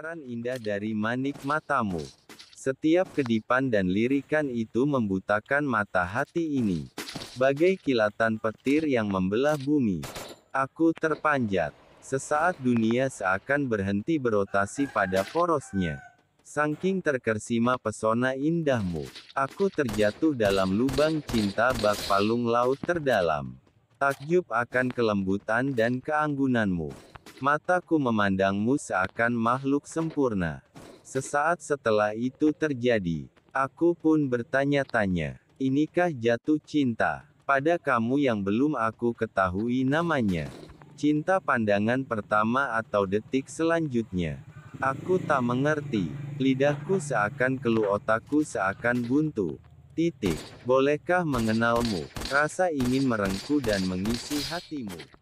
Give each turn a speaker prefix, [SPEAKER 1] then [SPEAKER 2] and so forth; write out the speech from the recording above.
[SPEAKER 1] Pancaran indah dari manik matamu. Setiap kedipan dan lirikan itu membutakan mata hati ini. Bagai kilatan petir yang membelah bumi. Aku terpanjat. Sesaat dunia seakan berhenti berotasi pada porosnya. Saking terkersima pesona indahmu, aku terjatuh dalam lubang cinta bak palung laut terdalam. Takjub akan kelembutan dan keanggunanmu. Mataku memandangmu seakan makhluk sempurna. Sesaat setelah itu terjadi, aku pun bertanya-tanya, inikah jatuh cinta? Pada kamu yang belum aku ketahui namanya. Cinta pandangan pertama atau detik selanjutnya. Aku tak mengerti. Lidahku seakan kelu otakku seakan buntu. Titik. Bolehkah mengenalmu? Rasa ingin merengku dan mengisi hatimu.